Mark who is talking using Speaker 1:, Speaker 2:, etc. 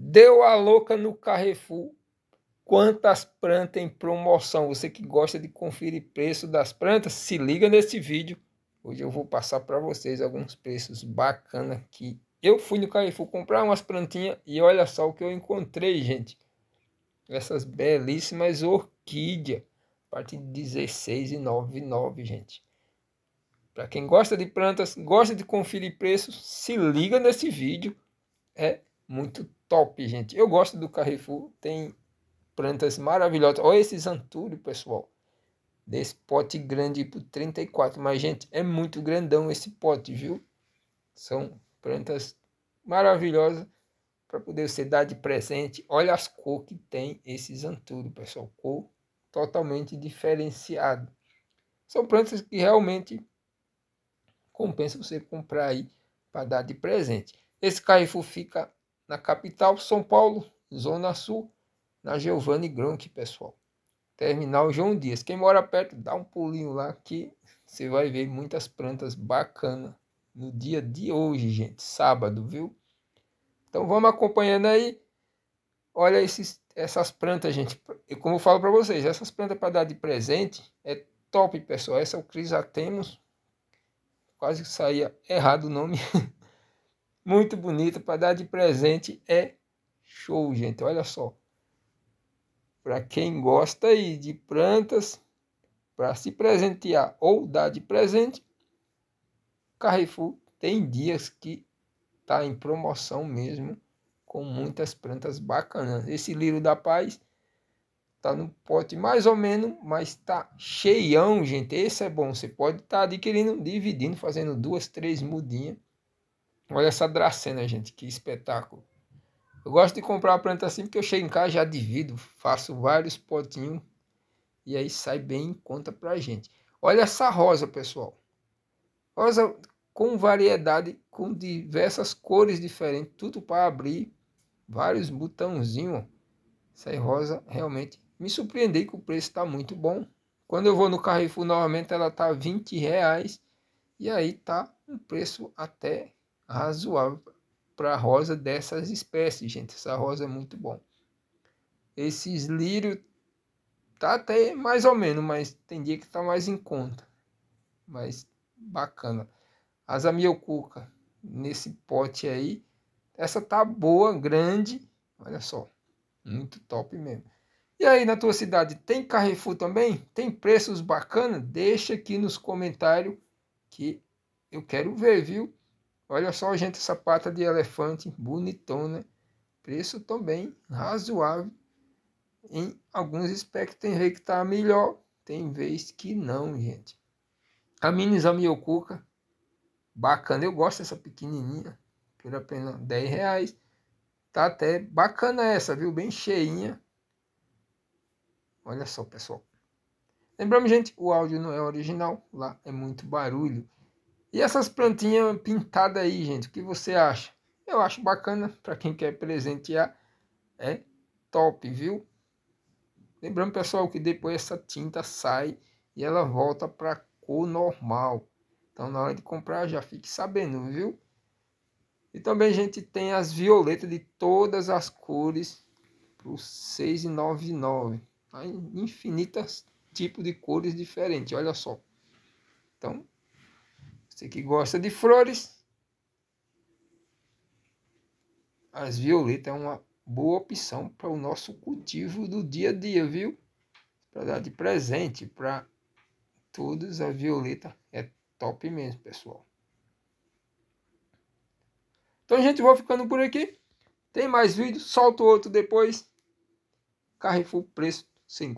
Speaker 1: Deu a louca no Carrefour. Quantas plantas em promoção? Você que gosta de conferir preço das plantas, se liga nesse vídeo. Hoje eu vou passar para vocês alguns preços bacanas que eu fui no Carrefour comprar umas plantinhas e olha só o que eu encontrei, gente. Essas belíssimas orquídeas, a partir de R$16,99, gente. Para quem gosta de plantas, gosta de conferir preços, se liga nesse vídeo. É muito top, gente. Eu gosto do Carrefour, tem plantas maravilhosas. Olha esses antúrios, pessoal. Desse pote grande por 34. Mas, gente, é muito grandão esse pote, viu? São plantas maravilhosas para poder você dar de presente. Olha as cores que tem esses antúrios, pessoal. Cor totalmente diferenciada. São plantas que realmente compensa você comprar aí para dar de presente. Esse Carrefour fica na capital São Paulo, Zona Sul, na Giovanni Gronk, pessoal. Terminal João Dias. Quem mora perto, dá um pulinho lá que você vai ver muitas plantas bacanas no dia de hoje, gente. Sábado, viu? Então vamos acompanhando aí. Olha esses, essas plantas, gente. E como eu falo para vocês, essas plantas para dar de presente é top, pessoal. Essa é o Crisatemos. Quase que saía errado o nome. muito bonita para dar de presente. É show, gente. Olha só. Para quem gosta aí de plantas, para se presentear ou dar de presente, Carrefour tem dias que está em promoção mesmo, com muitas plantas bacanas. Esse Liro da Paz tá no pote mais ou menos, mas tá cheião, gente. Esse é bom. Você pode estar tá adquirindo, dividindo, fazendo duas, três mudinhas Olha essa dracena, gente, que espetáculo. Eu gosto de comprar a planta assim porque eu chego em casa, já divido, faço vários potinhos e aí sai bem em conta pra gente. Olha essa rosa, pessoal. Rosa com variedade, com diversas cores diferentes, tudo para abrir, vários botãozinhos. Essa rosa realmente me surpreendeu que o preço está muito bom. Quando eu vou no Carrefour novamente, ela tá 20 reais e aí tá um preço até razoável para a rosa dessas espécies, gente. Essa rosa é muito bom. Esses lírios tá até mais ou menos, mas tem dia que tá mais em conta. Mas bacana. As amiocuca nesse pote aí. Essa tá boa, grande. Olha só. Muito top mesmo. E aí, na tua cidade, tem Carrefour também? Tem preços bacanas? Deixa aqui nos comentários que eu quero ver, viu? Olha só, gente, essa pata de elefante bonitona. Preço também razoável. Em alguns aspectos tem vez que está melhor, tem vez que não, gente. A mini Zamiocuca, bacana. Eu gosto dessa pequenininha, por apenas 10 reais. Tá até bacana essa, viu? Bem cheinha. Olha só, pessoal. Lembramos, gente, o áudio não é original, lá é muito barulho. E essas plantinhas pintadas aí, gente, o que você acha? Eu acho bacana para quem quer presentear. É top, viu? Lembrando, pessoal, que depois essa tinta sai e ela volta para cor normal. Então, na hora de comprar, já fique sabendo, viu? E também, gente, tem as violetas de todas as cores por R$ 6,99. Tá? Infinitas tipos de cores diferentes, olha só. Então, você que gosta de flores, as violetas é uma boa opção para o nosso cultivo do dia a dia, viu? Para dar de presente para todos, a violeta é top mesmo, pessoal. Então, gente, vou ficando por aqui. Tem mais vídeo, solto outro depois. Carrefour, preço 5.